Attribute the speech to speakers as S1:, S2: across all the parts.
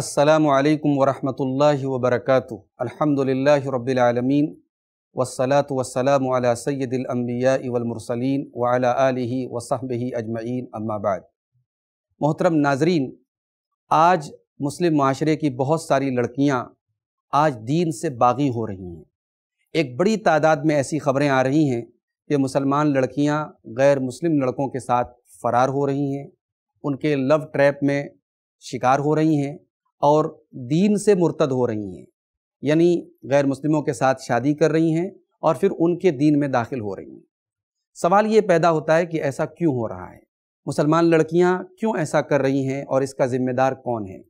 S1: असलकम वरहमल वबरक अलहमदिल्ला रबालमीन वसलात वसलाम सैदिलम्बिया इवलमरसलिन वाला आलि वसहब अजमैन अम्माबाद मोहतरम नाजरीन आज मुस्लिम माशरे की बहुत सारी लड़कियां आज दीन से बागी हो रही हैं एक बड़ी तादाद में ऐसी खबरें आ रही हैं कि मुसलमान लड़कियां गैर मुस्लिम लड़कों के साथ फ़रार हो रही हैं उनके लव ट्रैप में शिकार हो रही हैं और दीन से मुर्तद हो रही हैं यानी गैर मुस्लिमों के साथ शादी कर रही हैं और फिर उनके दीन में दाखिल हो रही हैं सवाल ये पैदा होता है कि ऐसा क्यों हो रहा है मुसलमान लड़कियां क्यों ऐसा कर रही हैं और इसका ज़िम्मेदार कौन है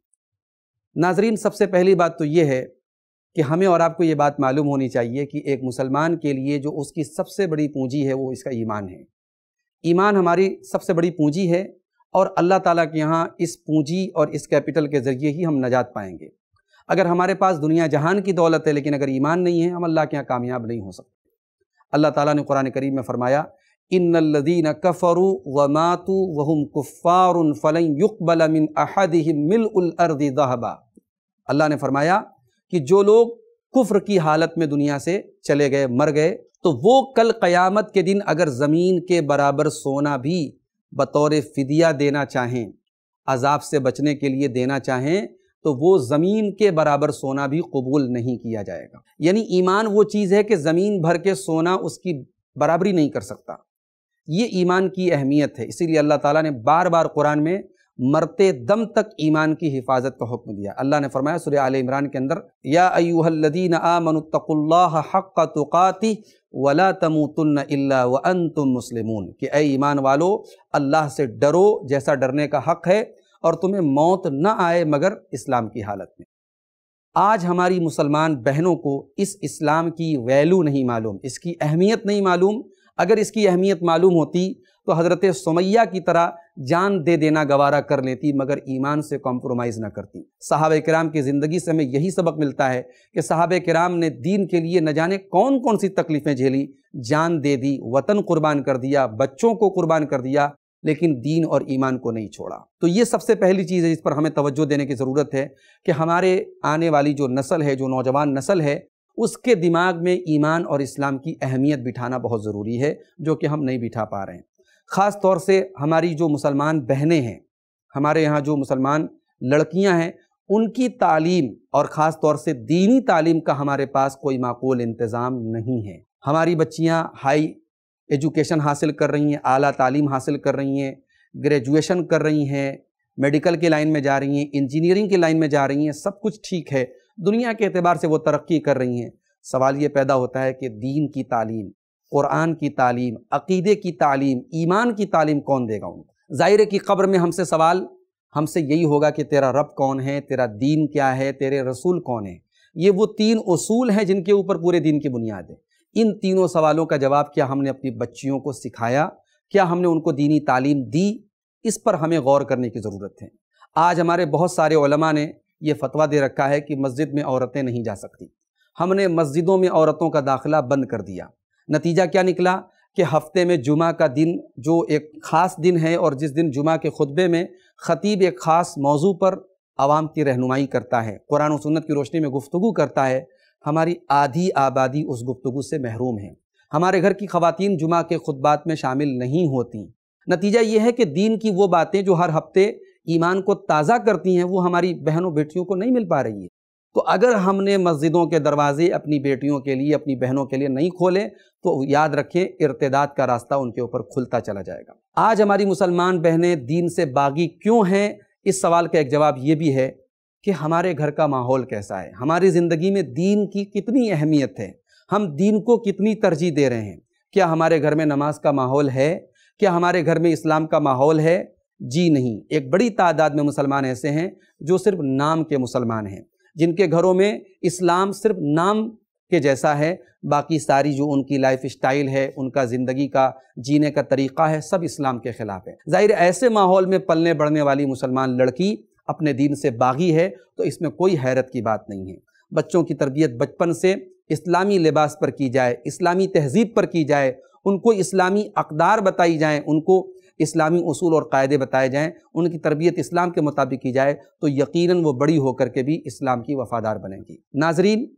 S1: नाजरीन सबसे पहली बात तो ये है कि हमें और आपको ये बात मालूम होनी चाहिए कि एक मुसलमान के लिए जो उसकी सबसे बड़ी पूंजी है वो इसका ईमान है ईमान हमारी सबसे बड़ी पूंजी है और अल्लाह ताला के यहाँ इस पूंजी और इस कैपिटल के ज़रिए ही हम नजात पाएंगे अगर हमारे पास दुनिया जहान की दौलत है लेकिन अगर ईमान नहीं है हम अल्लाह के यहाँ कामयाब नहीं हो सकते अल्लाह ताला ने कुरान करीम में फरमाया इन लदीन कफ़रु व मातु वहम कुफ़ार फ़लन युकबल मिन अहद मिलअर्द दहबा अल्लाह ने फरमाया कि जो लोग कुफ्र की हालत में दुनिया से चले गए मर गए तो वो कल क़यामत के दिन अगर ज़मीन के बराबर सोना भी बतौर फदिया देना चाहें अजाब से बचने के लिए देना चाहें तो वो ज़मीन के बराबर सोना भी कबूल नहीं किया जाएगा यानी ईमान वो चीज़ है कि ज़मीन भर के सोना उसकी बराबरी नहीं कर सकता ये ईमान की अहमियत है इसीलिए अल्लाह ताला ने बार बार कुरान में मरते दम तक ईमान की हिफाजत का हुक्म दिया अल्लाह ने फरमाया सूर्य आल इमरान के अंदर या अयूहल्लदीन आमनतकुल्ला हक़ तुकाती वला तमुतुन अल्ला व तुम कि ए ईमान वालो अल्लाह से डरो जैसा डरने का हक़ है और तुम्हें मौत न आए मगर इस्लाम की हालत में आज हमारी मुसलमान बहनों को इस इस्लाम की वैल्यू नहीं मालूम इसकी अहमियत नहीं मालूम अगर इसकी अहमियत मालूम होती तो हज़रत सुमैया की तरह जान दे देना गवारा कर लेती मगर ईमान से कॉम्प्रोमाइज़ ना करती साहब कराम की ज़िंदगी से हमें यही सबक मिलता है कि साहब कराम ने दीन के लिए न जाने कौन कौन सी तकलीफ़ें झेली जान दे दी वतन कुर्बान कर दिया बच्चों को कुर्बान कर दिया लेकिन दीन और ईमान को नहीं छोड़ा तो ये सबसे पहली चीज़ है जिस पर हमें तवज्जो देने की ज़रूरत है कि हमारे आने वाली जो नस्ल है जो नौजवान नस्ल है उसके दिमाग में ईमान और इस्लाम की अहमियत बिठाना बहुत ज़रूरी है जो कि हम नहीं बिठा पा रहे हैं ख़ास तौर से हमारी जो मुसलमान बहनें हैं हमारे यहाँ जो मुसलमान लड़कियाँ हैं उनकी तालीम और ख़ास तौर से दीनी तालीम का हमारे पास कोई माकूल इंतज़ाम नहीं है हमारी बच्चियाँ हाई एजुकेशन हासिल कर रही हैं आला तालीम हासिल कर रही हैं ग्रेजुएशन कर रही हैं मेडिकल के लाइन में जा रही हैं इंजीनियरिंग के लाइन में जा रही हैं सब कुछ ठीक है दुनिया के अतबार से वो तरक्की कर रही हैं सवाल ये पैदा होता है कि दीन की तालीम कुरान की तालीम अकीदे की तालीम ईमान की तालीम कौन देगा उनको ज़ाहिर की कब्र में हमसे सवाल हमसे यही होगा कि तेरा रब कौन है तेरा दीन क्या है तेरे रसूल कौन है ये वो तीन असूल हैं जिनके ऊपर पूरे दिन की बुनियाद है इन तीनों सवालों का जवाब क्या हमने अपनी बच्चियों को सिखाया क्या हमने उनको दीनी तालीम दी इस पर हमें गौर करने की ज़रूरत है आज हमारे बहुत सारे ओलमा ने यह फतवा दे रखा है कि मस्जिद में औरतें नहीं जा सकती हमने मस्जिदों में औरतों का दाखिला बंद कर दिया नतीजा क्या निकला कि हफ्ते में जुमा का दिन जो एक ख़ास दिन है और जिस दिन जुमा के खुतबे में ख़तीब एक ख़ास मौजू पर आवाम की रहनुमाई करता है कुरान और सुन्नत की रोशनी में गुफ्तु करता है हमारी आधी आबादी उस गुफ्तु से महरूम है हमारे घर की खवतिन जुमा के खुतबात में शामिल नहीं होती नतीजा ये है कि दीन की वो बातें जो हर हफ्ते ईमान को ताज़ा करती हैं वो हमारी बहनों बेटियों को नहीं मिल पा रही है तो अगर हमने मस्जिदों के दरवाजे अपनी बेटियों के लिए अपनी बहनों के लिए नहीं खोले तो याद रखें इरतदाद का रास्ता उनके ऊपर खुलता चला जाएगा आज हमारी मुसलमान बहनें दीन से बागी क्यों हैं इस सवाल का एक जवाब ये भी है कि हमारे घर का माहौल कैसा है हमारी ज़िंदगी में दीन की कितनी अहमियत है हम दीन को कितनी तरजीह दे रहे हैं क्या हमारे घर में नमाज का माहौल है क्या हमारे घर में इस्लाम का माहौल है जी नहीं एक बड़ी तादाद में मुसलमान ऐसे हैं जो सिर्फ नाम के मुसलमान हैं जिनके घरों में इस्लाम सिर्फ नाम के जैसा है बाकी सारी जो उनकी लाइफ स्टाइल है उनका ज़िंदगी का जीने का तरीक़ा है सब इस्लाम के ख़िलाफ़ है ज़ाहिर ऐसे माहौल में पलने बढ़ने वाली मुसलमान लड़की अपने दीन से बागी है तो इसमें कोई हैरत की बात नहीं है बच्चों की तरबियत बचपन से इस्लामी लिबास पर की जाए इस्लामी तहजीब पर की जाए उनको इस्लामी अकदार बताई जाए उनको इस्लामी असूल और कायदे बताए जाएँ उनकी तरबियत इस्लाम के मुताबिक की जाए तो यकीन वो बड़ी होकर के भी इस्लाम की वफ़ादार बनेंगी नाजरीन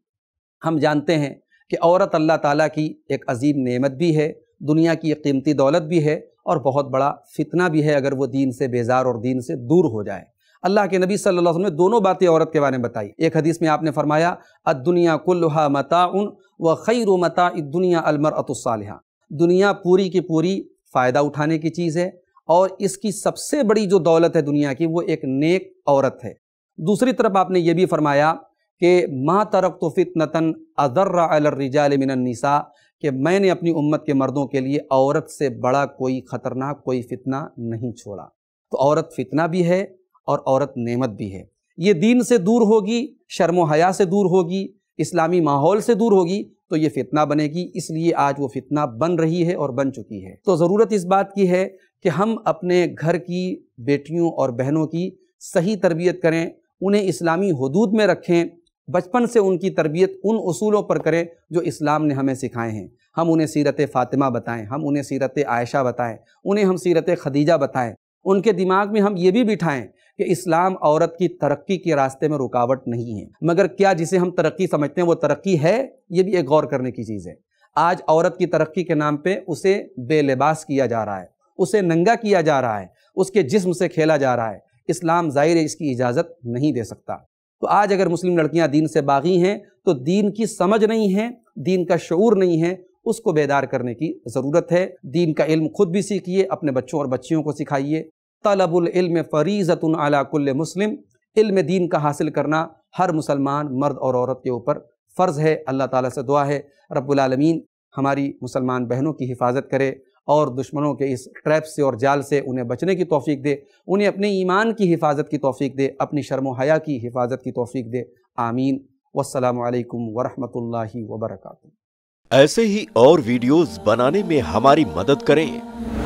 S1: हम जानते हैं कि औरत अल्लाह ताली की एक अजीम नमत भी है दुनिया की एक कीमती दौलत भी है और बहुत बड़ा फितना भी है अगर वो दीन से बेजार और दीन से दूर हो जाए अल्लाह के नबी सल्लल्लाहु अलैहि वसल्लम ने दोनों बातें औरत के बारे में बताई एक हदीस में आपने फरमाया दुनिया कुल्हा मता उन व खैर मता दुनिया अलमर अतः दुनिया पूरी की पूरी फ़ायदा उठाने की चीज़ है और इसकी सबसे बड़ी जो दौलत है दुनिया की वो एक नेक औरत है दूसरी तरफ आपने ये भी फरमाया कि माँ तरक तो फितनतन अदर्रजाल मिनसा कि मैंने अपनी उम्मत के मर्दों के लिए औरत से बड़ा कोई ख़तरनाक कोई फितना नहीं छोड़ा तो औरत फितना भी है और औरत नेमत भी है ये दीन से दूर होगी शर्म हया से दूर होगी इस्लामी माहौल से दूर होगी तो ये फितना बनेगी इसलिए आज वो फितना बन रही है और बन चुकी है तो ज़रूरत इस बात की है कि हम अपने घर की बेटियों और बहनों की सही तरबियत करें उन्हें इस्लामी हदूद में रखें बचपन से उनकी तरबियत उन असूलों पर करें जो इस्लाम ने हमें सिखाए हैं हम उन्हें सीरत फ़ातिमा बताएं हम उन्हें सीरत आयशा बताएं उन्हें हम सीरत खदीजा बताएं उनके दिमाग में हम ये भी बिठाएं कि इस्लाम औरत की तरक्की के रास्ते में रुकावट नहीं है मगर क्या जिसे हम तरक्की समझते हैं वो तरक्की है ये भी एक गौर करने की चीज़ है आज औरत की तरक्की के नाम पे उसे बेलिबास किया जा रहा है उसे नंगा किया जा रहा है उसके जिस्म से खेला जा रहा है इस्लाम ज़ाहिर इसकी इजाज़त नहीं दे सकता तो आज अगर मुस्लिम लड़कियां दीन से बागी हैं तो दीन की समझ नहीं है दीन का शूर नहीं है उसको बेदार करने की ज़रूरत है दीन का इल्म खुद भी सीखिए अपने बच्चों और बच्चियों को सिखाइए तलबिल्म फ़रीज़तन अलाकुल मुस्लिम इल्म दीन का हासिल करना हर मुसलमान मर्द और औरत के ऊपर फ़र्ज़ है अल्लाह ताला से दुआ है रबालमीन हमारी मुसलमान बहनों की हिफाजत करे और दुश्मनों के इस ट्रैप से और जाल से उन्हें बचने की तोफ़ी दे उन्हें अपने ईमान की हिफाजत की तोफ़ी दे अपनी शर्म हया की हिफाजत की तोफ़ी दे आमीन वालकम वरहमल वबरक ऐसे ही और वीडियोज़ बनाने में हमारी मदद करें